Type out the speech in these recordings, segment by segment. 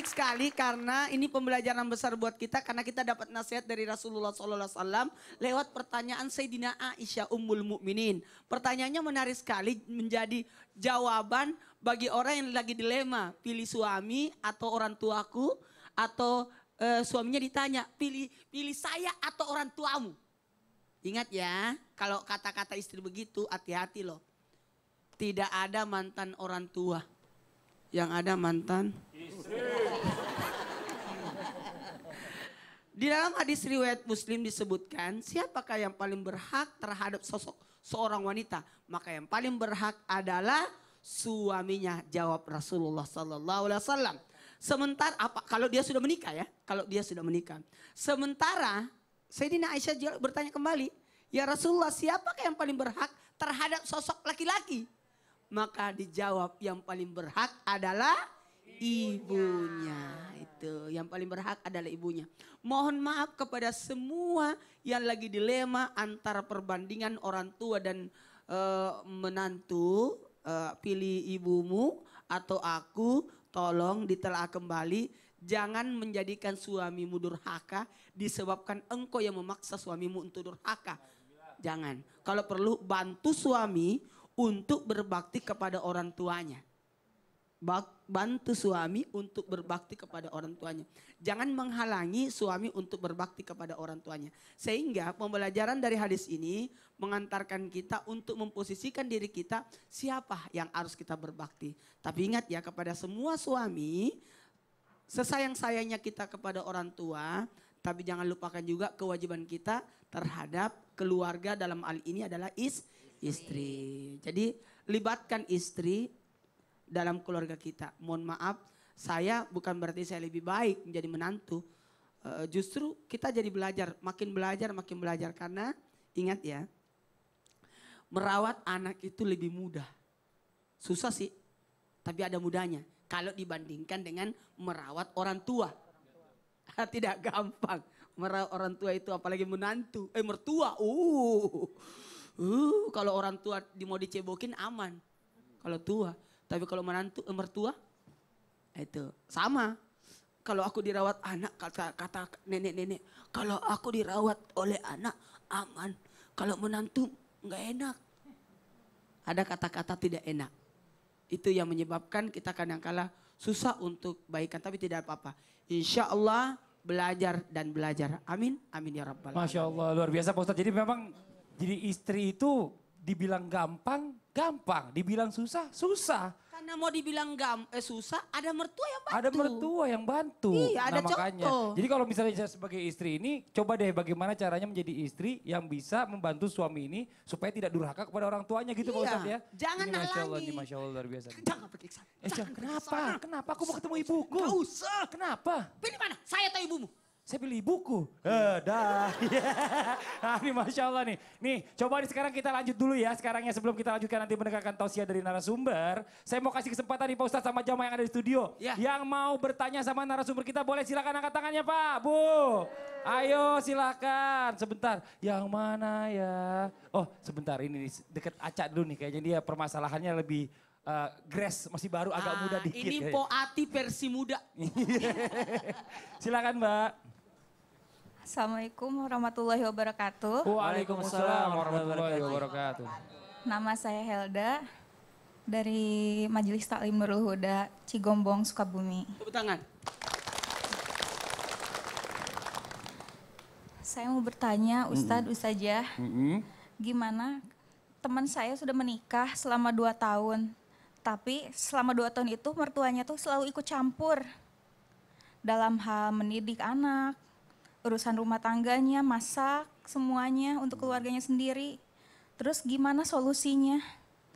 menarik sekali karena ini pembelajaran besar buat kita karena kita dapat nasihat dari Rasulullah Sallallahu SAW lewat pertanyaan Sayyidina Aisyah Ummul Mukminin. Pertanyaannya menarik sekali menjadi jawaban bagi orang yang lagi dilema pilih suami atau orang tuaku atau e, suaminya ditanya pilih pilih saya atau orang tuamu. Ingat ya, kalau kata-kata istri begitu hati-hati loh. Tidak ada mantan orang tua yang ada mantan Di dalam hadis riwayat Muslim disebutkan, siapakah yang paling berhak terhadap sosok seorang wanita? Maka yang paling berhak adalah suaminya, jawab Rasulullah sallallahu alaihi wasallam. Sementara apa kalau dia sudah menikah ya, kalau dia sudah menikah. Sementara Sayyidina Aisyah bertanya kembali, "Ya Rasulullah, siapakah yang paling berhak terhadap sosok laki-laki?" maka dijawab yang paling berhak adalah ibunya. Itu yang paling berhak adalah ibunya. Mohon maaf kepada semua yang lagi dilema antara perbandingan orang tua dan uh, menantu, uh, pilih ibumu atau aku, tolong ditelaah kembali Jangan menjadikan suamimu durhaka disebabkan engkau yang memaksa suamimu untuk durhaka. Jangan. Kalau perlu bantu suami untuk berbakti kepada orang tuanya. Bantu suami untuk berbakti kepada orang tuanya. Jangan menghalangi suami untuk berbakti kepada orang tuanya. Sehingga pembelajaran dari hadis ini mengantarkan kita untuk memposisikan diri kita siapa yang harus kita berbakti. Tapi ingat ya kepada semua suami, sesayang-sayangnya kita kepada orang tua, tapi jangan lupakan juga kewajiban kita terhadap keluarga dalam hal ini adalah is istri. Jadi libatkan istri dalam keluarga kita. Mohon maaf, saya bukan berarti saya lebih baik menjadi menantu. Eh, justru kita jadi belajar, makin belajar, makin belajar karena ingat ya, merawat anak itu lebih mudah. Susah sih, tapi ada mudahnya. Kalau dibandingkan dengan merawat orang tua. Tidak gampang. Merawat orang tua itu apalagi menantu, eh mertua. Uh. Uh, kalau orang tua mau dicebokin aman. Kalau tua. Tapi kalau menantu, eh, mertua, itu sama. Kalau aku dirawat anak, kata kata nenek-nenek, kalau aku dirawat oleh anak, aman. Kalau menantu, nggak enak. Ada kata-kata tidak enak. Itu yang menyebabkan kita kadang-kala susah untuk baikan, tapi tidak apa-apa. Insya Allah belajar dan belajar. Amin, amin ya Rabbal. Masya Allah, luar biasa Pak Ustaz. Jadi memang jadi istri itu dibilang gampang, gampang. Dibilang susah, susah. Karena mau dibilang gam, eh, susah, ada mertua yang bantu. Ada mertua yang bantu. Iya, nah, ada nah, makanya. Jadi kalau misalnya saya sebagai istri ini, coba deh bagaimana caranya menjadi istri yang bisa membantu suami ini supaya tidak durhaka kepada orang tuanya gitu iya. Pak Ustadz ya. Jangan ini, Masya Allah, ini Masya Allah luar biasa. Jangan pergi ke sana. Eh, jangan, kenapa? Kenapa aku mau ketemu ibuku? Gak usah. Kenapa? Pilih mana? Saya tahu ibumu? saya pilih buku. Eh, dah. Yeah. Nah, ini Masya Allah nih. Nih, coba nih sekarang kita lanjut dulu ya. Sekarang ya sebelum kita lanjutkan nanti mendengarkan tausiah dari narasumber. Saya mau kasih kesempatan nih Pak Ustadz sama jamaah yang ada di studio. Yeah. Yang mau bertanya sama narasumber kita boleh silakan angkat tangannya Pak, Bu. Ayo silakan. Sebentar, yang mana ya? Oh sebentar ini nih, deket acak dulu nih. Kayaknya dia permasalahannya lebih uh, eh, Grace masih baru agak ah, muda dikit. Ini Poati versi muda. Silakan Mbak. Assalamualaikum warahmatullahi wabarakatuh. Waalaikumsalam warahmatullahi wabarakatuh. Nama saya Helda dari Majelis Taklim Nurul Huda Cigombong Sukabumi. Tepuk tangan. Saya mau bertanya Ustadz mm -mm. Ustazah, mm -mm. gimana teman saya sudah menikah selama dua tahun, tapi selama dua tahun itu mertuanya tuh selalu ikut campur dalam hal mendidik anak, urusan rumah tangganya, masak semuanya untuk keluarganya sendiri. Terus gimana solusinya?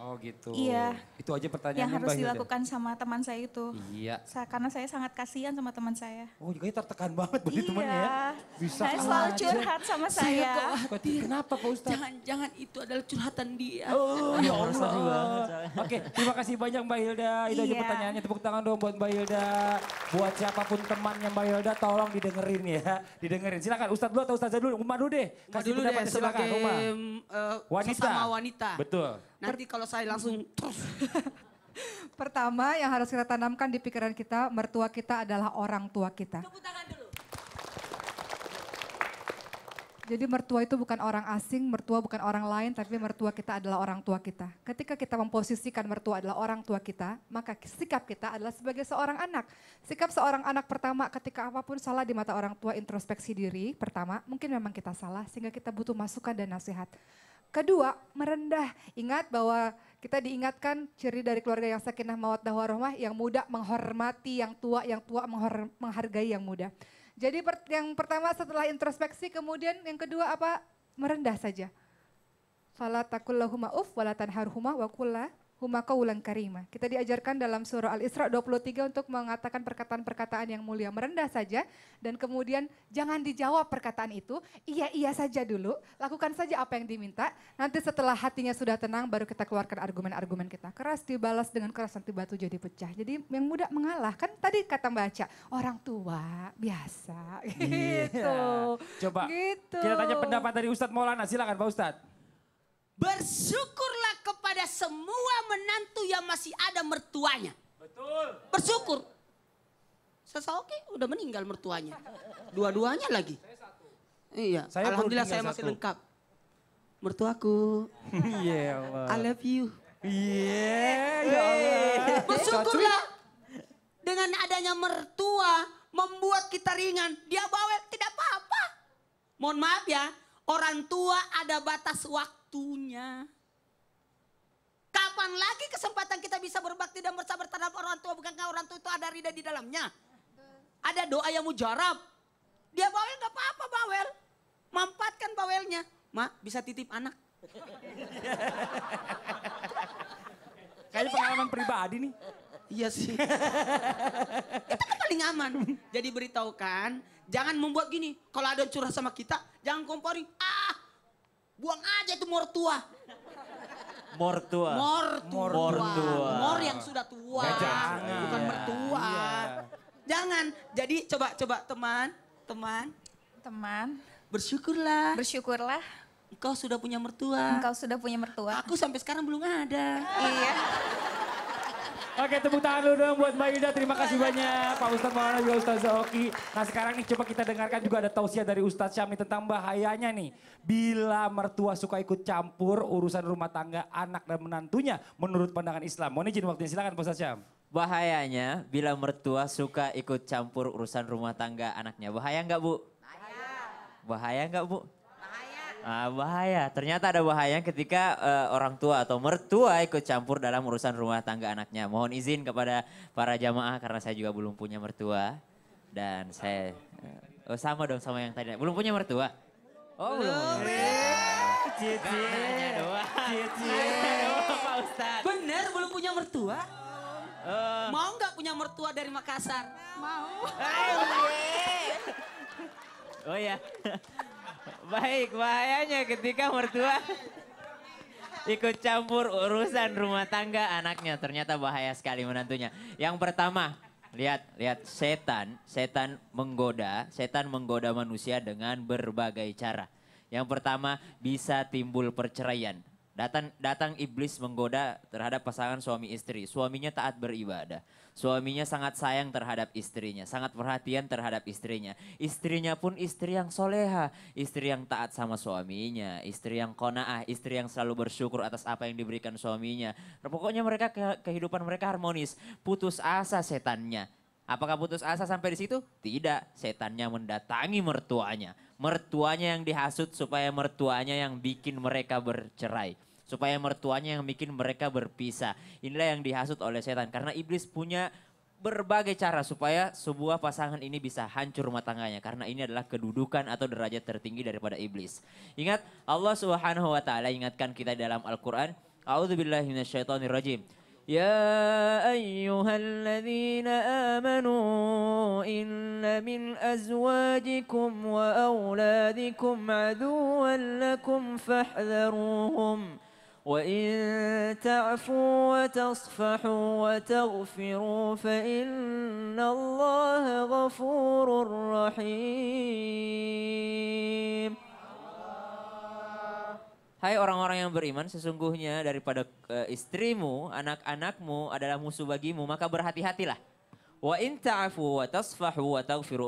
Oh gitu. Iya. Itu aja pertanyaan yang harus dilakukan sama teman saya itu. Iya. Sa karena saya sangat kasihan sama teman saya. Oh, juga ya tertekan banget begitu, iya. temannya ya. Bisa. Saya selalu curhat sama saya. saya Kenapa Pak Ustaz? Jangan jangan itu adalah curhatan dia. Oh, ya iya, Allah. Oke, terima kasih banyak Mbak Hilda. Itu iya. aja pertanyaannya. Tepuk tangan dong buat Mbak Hilda. Buat siapapun temannya Mbak Hilda tolong didengerin ya. Didengerin. Silakan Ustaz dulu atau Ustazah dulu. Umar dulu deh. Kasih dulu pendapat deh, silakan Umar. Uh, eh, wanita. Sama wanita. Betul. Nanti kalau saya langsung Pertama yang harus kita tanamkan di pikiran kita, mertua kita adalah orang tua kita. Jadi mertua itu bukan orang asing, mertua bukan orang lain, tapi mertua kita adalah orang tua kita. Ketika kita memposisikan mertua adalah orang tua kita, maka sikap kita adalah sebagai seorang anak. Sikap seorang anak pertama ketika apapun salah di mata orang tua introspeksi diri, pertama mungkin memang kita salah sehingga kita butuh masukan dan nasihat. Kedua, merendah. Ingat bahwa kita diingatkan ciri dari keluarga yang sakinah mawaddah warahmah yang muda menghormati yang tua, yang tua menghargai yang muda. Jadi yang pertama setelah introspeksi, kemudian yang kedua apa? Merendah saja. Fala uf walatan harhumah wakullah huma qawlan karima. Kita diajarkan dalam surah Al-Isra 23 untuk mengatakan perkataan-perkataan yang mulia, merendah saja dan kemudian jangan dijawab perkataan itu, iya-iya saja dulu, lakukan saja apa yang diminta. Nanti setelah hatinya sudah tenang baru kita keluarkan argumen-argumen kita. Keras dibalas dengan keras nanti batu jadi pecah. Jadi yang muda mengalah. Kan tadi kata baca, orang tua biasa iya. gitu. Coba gitu. kita tanya pendapat dari Ustadz Maulana, silakan Pak Ustadz. Bersyukur kepada semua menantu yang masih ada mertuanya. Betul. Bersyukur. oke, udah meninggal mertuanya. Dua-duanya lagi. Saya satu. Iya. Saya Alhamdulillah saya masih satu. lengkap. Mertuaku. Iya. yeah, I love you. Iya. Yeah, ya Bersyukurlah. Dengan adanya mertua membuat kita ringan. Dia bawel tidak apa-apa. Mohon maaf ya, orang tua ada batas waktunya ulang lagi kesempatan kita bisa berbakti dan bersabar terhadap orang tua. Bukankah orang tua itu ada rida di dalamnya? Ada doa yang mujarab. Dia bawel gak apa-apa bawel. Mampatkan bawelnya. Ma, bisa titip anak. Kayaknya pengalaman pribadi nih. Iya sih. itu kan paling aman. Jadi beritahukan, jangan membuat gini. Kalau ada curah sama kita, jangan kompori. Ah, buang aja itu mertua. Mortua. Mortua. Mortua. Mor yang sudah tua. jangan. Bukan iya. mertua. Iya. Jangan. Jadi coba coba teman, teman, teman. Bersyukurlah. Bersyukurlah. Engkau sudah punya mertua. Engkau sudah punya mertua. Aku sampai sekarang belum ada. iya. Oke tepuk tangan dulu dong buat Mbak Yuda. Terima kasih banyak Pak Ustadz Maulana juga Ustadz Oki. Nah sekarang nih coba kita dengarkan juga ada tausiah dari Ustadz Syami tentang bahayanya nih. Bila mertua suka ikut campur urusan rumah tangga anak dan menantunya menurut pandangan Islam. Mohon izin waktunya silakan Pak Ustadz Syam. Bahayanya bila mertua suka ikut campur urusan rumah tangga anaknya. Bahaya enggak Bu? Bahaya. Bahaya nggak Bu? Ah, bahaya. Ternyata ada bahaya ketika uh, orang tua atau mertua ikut campur dalam urusan rumah tangga anaknya. Mohon izin kepada para jamaah karena saya juga belum punya mertua dan saya eh, oh sama dong sama yang tadi. Belum punya mertua. Oh, belum. belum. mertua Bener belum punya mertua? Uh. Mau nggak punya mertua dari Makassar? Mau. Oh iya Baik, bahayanya ketika mertua ikut campur urusan rumah tangga anaknya. Ternyata bahaya sekali menantunya. Yang pertama, lihat, lihat setan, setan menggoda, setan menggoda manusia dengan berbagai cara. Yang pertama, bisa timbul perceraian. Datang, datang iblis menggoda terhadap pasangan suami istri. Suaminya taat beribadah. Suaminya sangat sayang terhadap istrinya. Sangat perhatian terhadap istrinya. Istrinya pun istri yang soleha. Istri yang taat sama suaminya. Istri yang kona'ah. Istri yang selalu bersyukur atas apa yang diberikan suaminya. Pokoknya mereka kehidupan mereka harmonis. Putus asa setannya. Apakah putus asa sampai di situ? Tidak. Setannya mendatangi mertuanya mertuanya yang dihasut supaya mertuanya yang bikin mereka bercerai supaya mertuanya yang bikin mereka berpisah. Inilah yang dihasut oleh setan karena iblis punya berbagai cara supaya sebuah pasangan ini bisa hancur rumah tangganya karena ini adalah kedudukan atau derajat tertinggi daripada iblis. Ingat Allah Subhanahu wa taala ingatkan kita dalam Al-Qur'an, a'udzubillahi minasyaitonirrajim. يا أيها الذين آمنوا إن من أزواجكم وأولادكم عدوا لكم فاحذروهم وإن تعفوا وتصفحوا وتغفروا فإن الله غفور رحيم Hai orang-orang yang beriman, sesungguhnya daripada eh, istrimu, anak-anakmu adalah musuh bagimu, maka berhati-hatilah. Wa in ta'afu wa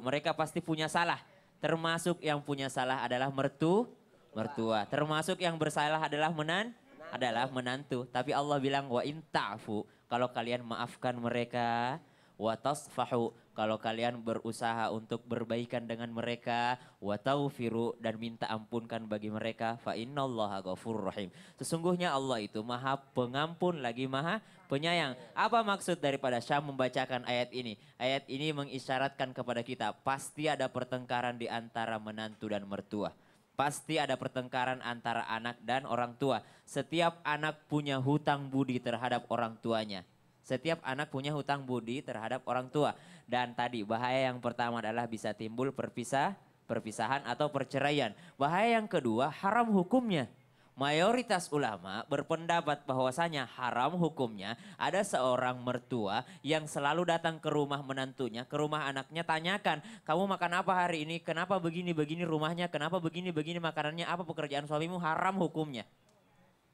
Mereka pasti punya salah. Termasuk yang punya salah adalah mertu, mertua. Termasuk yang bersalah adalah menan, adalah menantu. Tapi Allah bilang wa intafu kalau kalian maafkan mereka wa tasfahu kalau kalian berusaha untuk berbaikan dengan mereka wa taufiru dan minta ampunkan bagi mereka fa innallaha ghafurur rahim. Sesungguhnya Allah itu Maha Pengampun lagi Maha Penyayang. Apa maksud daripada Syah membacakan ayat ini? Ayat ini mengisyaratkan kepada kita pasti ada pertengkaran di antara menantu dan mertua. Pasti ada pertengkaran antara anak dan orang tua. Setiap anak punya hutang budi terhadap orang tuanya. Setiap anak punya hutang budi terhadap orang tua. Dan tadi bahaya yang pertama adalah bisa timbul perpisah, perpisahan atau perceraian. Bahaya yang kedua haram hukumnya mayoritas ulama berpendapat bahwasanya haram hukumnya ada seorang mertua yang selalu datang ke rumah menantunya, ke rumah anaknya tanyakan, kamu makan apa hari ini, kenapa begini-begini rumahnya, kenapa begini-begini makanannya, apa pekerjaan suamimu, haram hukumnya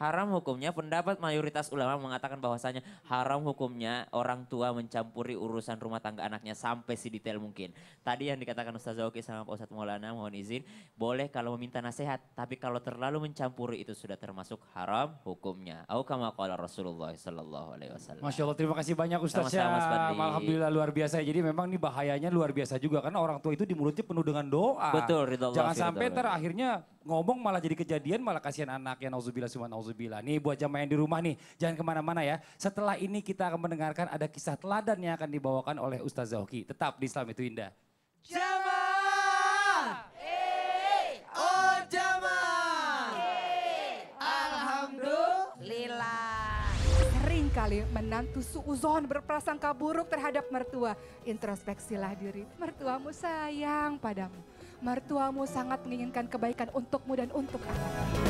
haram hukumnya pendapat mayoritas ulama mengatakan bahwasanya haram hukumnya orang tua mencampuri urusan rumah tangga anaknya sampai si detail mungkin. Tadi yang dikatakan Ustaz Zawki sama Pak Ustaz Maulana mohon izin, boleh kalau meminta nasihat, tapi kalau terlalu mencampuri itu sudah termasuk haram hukumnya. Au kama qala Rasulullah sallallahu alaihi wasallam. masyaAllah terima kasih banyak Ustaz. Sama -sama, ya. Alhamdulillah luar biasa. Jadi memang ini bahayanya luar biasa juga karena orang tua itu di mulutnya penuh dengan doa. Betul, Jangan sampai terakhirnya ngomong malah jadi kejadian malah kasihan anak ya nauzubillah suma nauzubillah. Nih buat jamaah yang di rumah nih jangan kemana-mana ya. Setelah ini kita akan mendengarkan ada kisah teladan yang akan dibawakan oleh Ustaz Zauki. Tetap di Islam itu indah. Jamaah! eh Oh, oh jamaah! Eh, Alhamdulillah. Sering kali menantu suuzon berprasangka buruk terhadap mertua. Introspeksilah diri. Mertuamu sayang padamu Mertuamu sangat menginginkan kebaikan untukmu dan untuk anakmu.